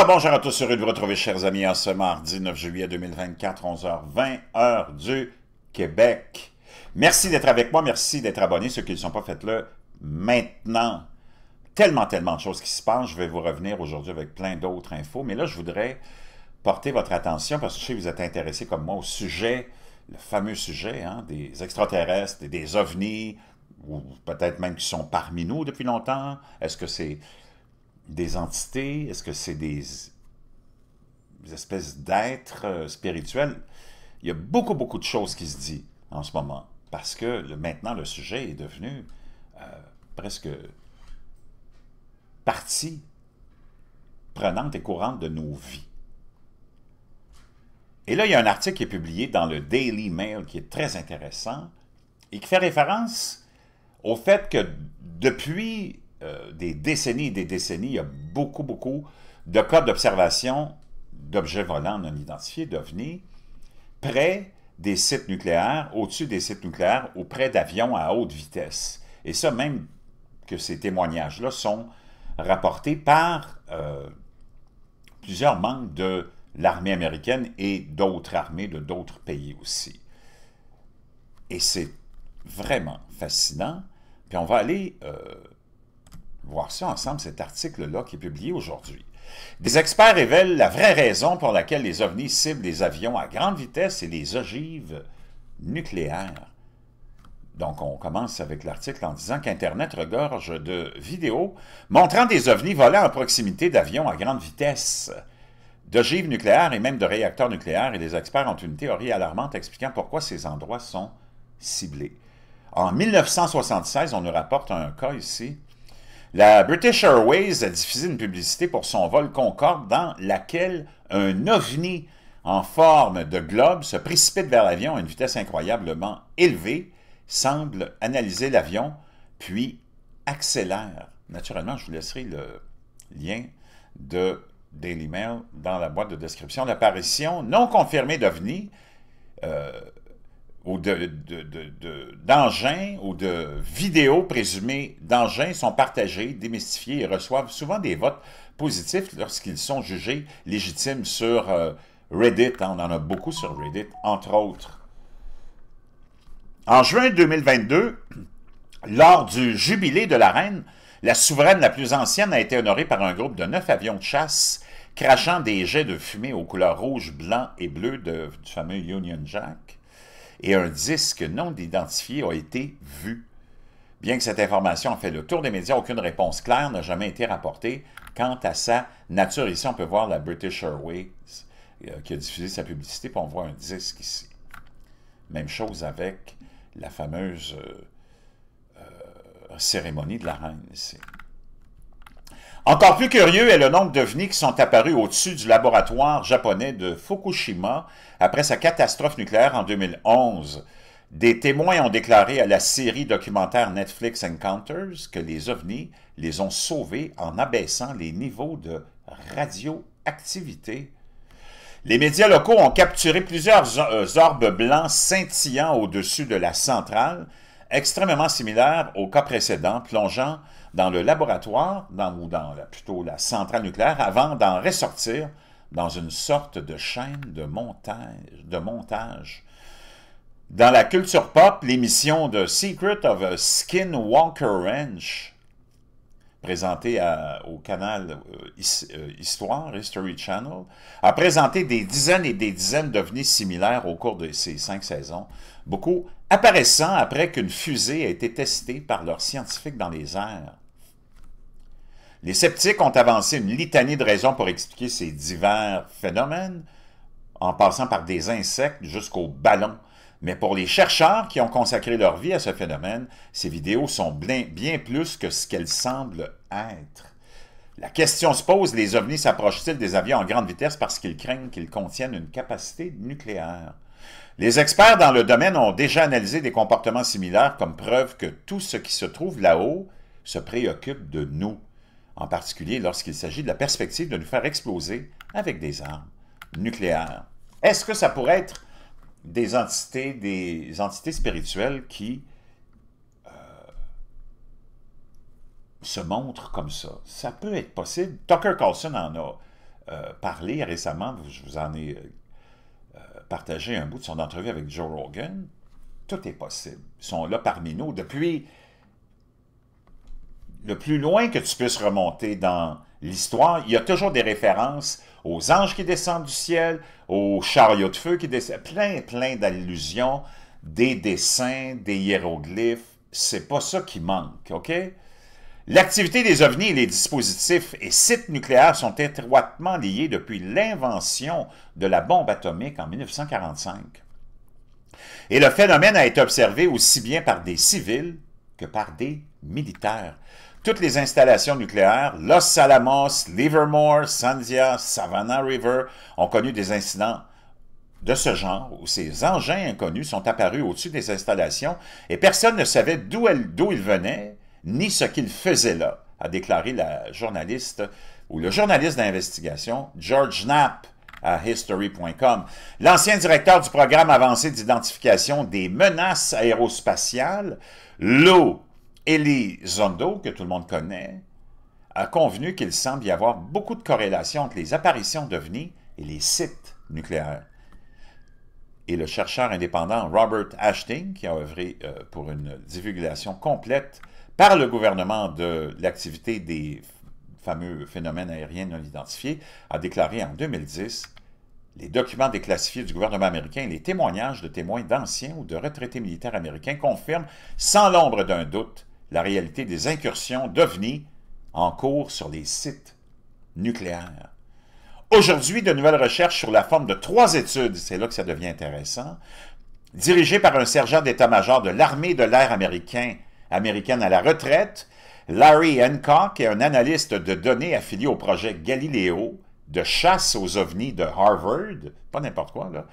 Ah, bonjour à tous, heureux de vous retrouver, chers amis, en ce mardi 9 juillet 2024, 11h20, heure du Québec. Merci d'être avec moi, merci d'être abonné, ceux qui ne sont pas faites là, maintenant. Tellement, tellement de choses qui se passent, je vais vous revenir aujourd'hui avec plein d'autres infos, mais là, je voudrais porter votre attention, parce que je sais que vous êtes intéressé comme moi au sujet, le fameux sujet hein, des extraterrestres, et des ovnis, ou peut-être même qui sont parmi nous depuis longtemps. Est-ce que c'est des entités? Est-ce que c'est des, espèces d'êtres euh, spirituels? Il y a beaucoup, beaucoup de choses qui se disent en ce moment. Parce que maintenant, le sujet est devenu euh, presque partie prenante et courante de nos vies. Et là, il y a un article qui est publié dans le Daily Mail qui est très intéressant et qui fait référence au fait que depuis euh, des décennies et des décennies, il y a beaucoup, beaucoup de cas d'observation d'objets volants non identifiés, d'OVNI, près des sites nucléaires, au-dessus des sites nucléaires auprès près d'avions à haute vitesse. Et ça, même que ces témoignages-là sont rapportés par euh, plusieurs membres de l'armée américaine et d'autres armées de d'autres pays aussi. Et c'est vraiment fascinant. Puis on va aller euh, voir ça ensemble, cet article-là qui est publié aujourd'hui. Des experts révèlent la vraie raison pour laquelle les ovnis ciblent des avions à grande vitesse et des ogives nucléaires. Donc, on commence avec l'article en disant qu'Internet regorge de vidéos montrant des ovnis volant à proximité d'avions à grande vitesse, d'ogives nucléaires et même de réacteurs nucléaires, et les experts ont une théorie alarmante expliquant pourquoi ces endroits sont ciblés. En 1976, on nous rapporte un cas ici la British Airways a diffusé une publicité pour son vol Concorde dans laquelle un ovni en forme de globe se précipite vers l'avion à une vitesse incroyablement élevée, semble analyser l'avion, puis accélère. Naturellement, je vous laisserai le lien de Daily Mail dans la boîte de description. L'apparition non confirmée d'OVNI euh, ou d'engins de, de, ou de vidéos présumées d'engins sont partagés, démystifiés et reçoivent souvent des votes positifs lorsqu'ils sont jugés légitimes sur euh, Reddit. on en a beaucoup sur Reddit, entre autres. En juin 2022, lors du jubilé de la reine, la souveraine la plus ancienne a été honorée par un groupe de neuf avions de chasse crachant des jets de fumée aux couleurs rouge, blanc et bleu du fameux Union Jack et un disque non identifié a été vu. Bien que cette information a fait le tour des médias, aucune réponse claire n'a jamais été rapportée quant à sa nature. Ici, on peut voir la British Airways euh, qui a diffusé sa publicité, puis on voit un disque ici. Même chose avec la fameuse euh, euh, cérémonie de la reine ici. Encore plus curieux est le nombre d'ovnis qui sont apparus au-dessus du laboratoire japonais de Fukushima après sa catastrophe nucléaire en 2011. Des témoins ont déclaré à la série documentaire Netflix Encounters que les ovnis les ont sauvés en abaissant les niveaux de radioactivité. Les médias locaux ont capturé plusieurs euh, orbes blancs scintillants au-dessus de la centrale, extrêmement similaire au cas précédent, plongeant dans le laboratoire, dans, ou dans la, plutôt la centrale nucléaire, avant d'en ressortir dans une sorte de chaîne de montage. De montage. Dans la culture pop, l'émission de Secret of a Skinwalker Ranch présenté à, au canal euh, euh, Histoire, History Channel, a présenté des dizaines et des dizaines d'ovnis similaires au cours de ces cinq saisons, beaucoup apparaissant après qu'une fusée a été testée par leurs scientifiques dans les airs. Les sceptiques ont avancé une litanie de raisons pour expliquer ces divers phénomènes, en passant par des insectes jusqu'aux ballons. Mais pour les chercheurs qui ont consacré leur vie à ce phénomène, ces vidéos sont bien plus que ce qu'elles semblent être. La question se pose, les ovnis s'approchent-ils des avions en grande vitesse parce qu'ils craignent qu'ils contiennent une capacité nucléaire? Les experts dans le domaine ont déjà analysé des comportements similaires comme preuve que tout ce qui se trouve là-haut se préoccupe de nous, en particulier lorsqu'il s'agit de la perspective de nous faire exploser avec des armes nucléaires. Est-ce que ça pourrait être des entités, des entités spirituelles qui se montre comme ça. Ça peut être possible. Tucker Carlson en a euh, parlé récemment, je vous en ai euh, partagé un bout de son entrevue avec Joe Rogan. Tout est possible. Ils sont là parmi nous depuis le plus loin que tu puisses remonter dans l'histoire. Il y a toujours des références aux anges qui descendent du ciel, aux chariots de feu qui descendent, plein, plein d'allusions, des dessins, des hiéroglyphes. C'est pas ça qui manque, OK? L'activité des ovnis et les dispositifs et sites nucléaires sont étroitement liés depuis l'invention de la bombe atomique en 1945. Et le phénomène a été observé aussi bien par des civils que par des militaires. Toutes les installations nucléaires, Los Alamos, Livermore, Sandia, Savannah River, ont connu des incidents de ce genre où ces engins inconnus sont apparus au-dessus des installations et personne ne savait d'où ils venaient ni ce qu'il faisait là, a déclaré la journaliste ou le journaliste d'investigation George Knapp à history.com. L'ancien directeur du programme avancé d'identification des menaces aérospatiales, Lo Zondo que tout le monde connaît, a convenu qu'il semble y avoir beaucoup de corrélation entre les apparitions devenues et les sites nucléaires. Et le chercheur indépendant Robert Ashting, qui a œuvré euh, pour une divulgation complète par le gouvernement de l'activité des fameux phénomènes aériens non identifiés, a déclaré en 2010 les documents déclassifiés du gouvernement américain et les témoignages de témoins d'anciens ou de retraités militaires américains confirment sans l'ombre d'un doute la réalité des incursions d'OVNI en cours sur les sites nucléaires. Aujourd'hui, de nouvelles recherches sur la forme de trois études, c'est là que ça devient intéressant, dirigées par un sergent d'état-major de l'armée de l'air américain américaine à la retraite, Larry Hancock est un analyste de données affilié au projet Galileo de chasse aux ovnis de Harvard, pas n'importe quoi, là,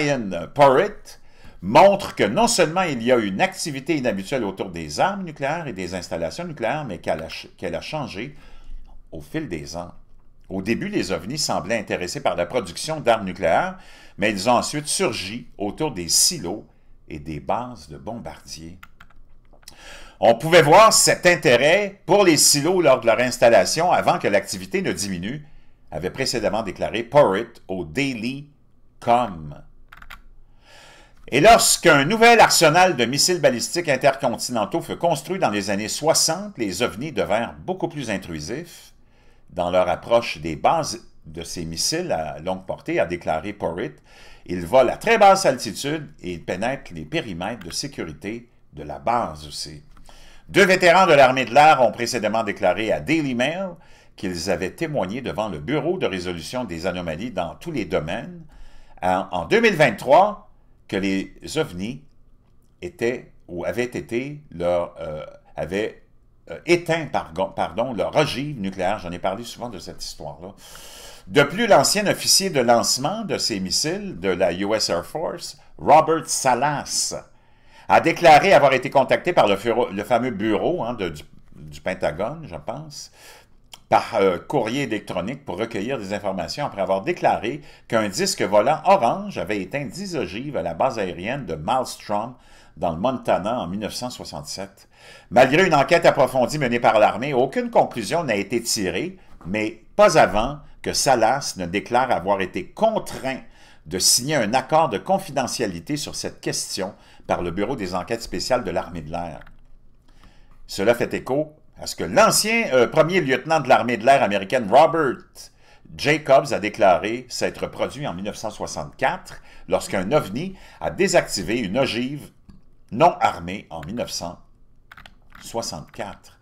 Ian Porritt, montre que non seulement il y a une activité inhabituelle autour des armes nucléaires et des installations nucléaires, mais qu'elle a, changé au fil des ans. Au début, les ovnis semblaient intéressés par la production d'armes nucléaires, mais ils ont ensuite surgi autour des silos et des bases de bombardiers. On pouvait voir cet intérêt pour les silos lors de leur installation avant que l'activité ne diminue, avait précédemment déclaré Porritt au Daily Com. Et lorsqu'un nouvel arsenal de missiles balistiques intercontinentaux fut construit dans les années 60, les ovnis devinrent beaucoup plus intrusifs dans leur approche des bases de ces missiles à longue portée, a déclaré Porritt. Ils volent à très basse altitude et pénètrent les périmètres de sécurité de la base aussi. Deux vétérans de l'armée de l'air ont précédemment déclaré à Daily Mail qu'ils avaient témoigné devant le Bureau de résolution des anomalies dans tous les domaines en 2023 que les ovnis étaient ou avaient été leur, euh, avaient euh, éteint pardon, leur ogive nucléaire. J'en ai parlé souvent de cette histoire-là. De plus, l'ancien officier de lancement de ces missiles de la US Air Force, Robert Salas, a déclaré avoir été contacté par le, fameux bureau hein, du, Pentagone, je pense, par euh, courrier électronique pour recueillir des informations après avoir déclaré qu'un disque volant orange avait éteint 10 ogives à la base aérienne de Malmstrom dans le Montana en 1967. Malgré une enquête approfondie menée par l'armée, aucune conclusion n'a été tirée, mais pas avant que Salas ne déclare avoir été contraint de signer un accord de confidentialité sur cette question par le Bureau des enquêtes spéciales de l'armée de l'air. Cela fait écho à ce que l'ancien euh, premier lieutenant de l'armée de l'air américaine Robert Jacobs a déclaré s'être produit en 1964 lorsqu'un ovni a désactivé une ogive non armée en 1964.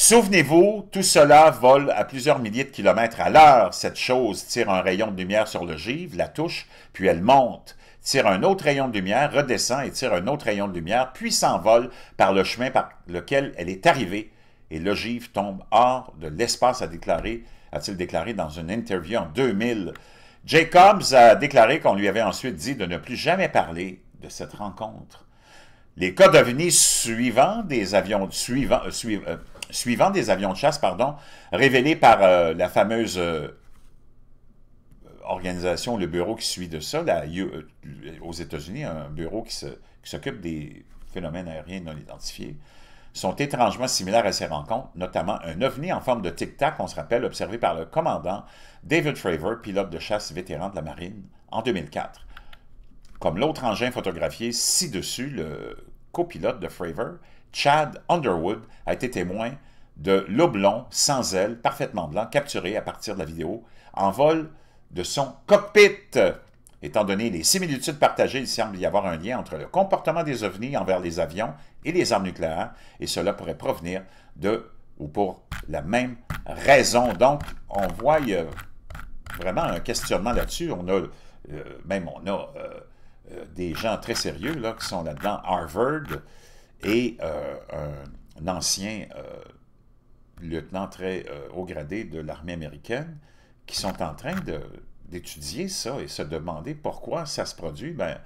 Souvenez-vous, tout cela vole à plusieurs milliers de kilomètres à l'heure. Cette chose tire un rayon de lumière sur l'ogive, la touche, puis elle monte, tire un autre rayon de lumière, redescend et tire un autre rayon de lumière, puis s'envole par le chemin par lequel elle est arrivée. Et l'ogive tombe hors de l'espace, a déclaré, t il déclaré dans une interview en 2000. Jacobs a déclaré qu'on lui avait ensuite dit de ne plus jamais parler de cette rencontre. Les cas devenus suivants des avions suivants, euh, euh, suivant des avions de chasse, pardon, révélés par euh, la fameuse euh, organisation, le bureau qui suit de ça, euh, aux États-Unis, un bureau qui s'occupe des phénomènes aériens non identifiés, sont étrangement similaires à ces rencontres, notamment un ovni en forme de tic-tac, on se rappelle, observé par le commandant David Fravor, pilote de chasse vétéran de la marine, en 2004. Comme l'autre engin photographié ci-dessus, le copilote de Fravor Chad Underwood a été témoin de l'oblon sans ailes, parfaitement blanc, capturé à partir de la vidéo en vol de son cockpit. Étant donné les similitudes partagées, il semble y avoir un lien entre le comportement des ovnis envers les avions et les armes nucléaires, et cela pourrait provenir de ou pour la même raison. Donc, on voit vraiment un questionnement là-dessus. On a euh, même on a euh, euh, des gens très sérieux là, qui sont là-dedans, Harvard, et euh, un, ancien euh, lieutenant très euh, haut gradé de l'armée américaine qui sont en train d'étudier ça et se demander pourquoi ça se produit. Ben,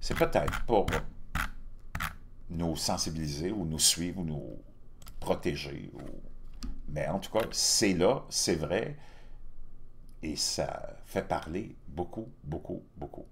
c'est peut-être pour nous sensibiliser ou nous suivre ou nous protéger. Mais en tout cas, c'est là, c'est vrai, et ça fait parler beaucoup, beaucoup, beaucoup.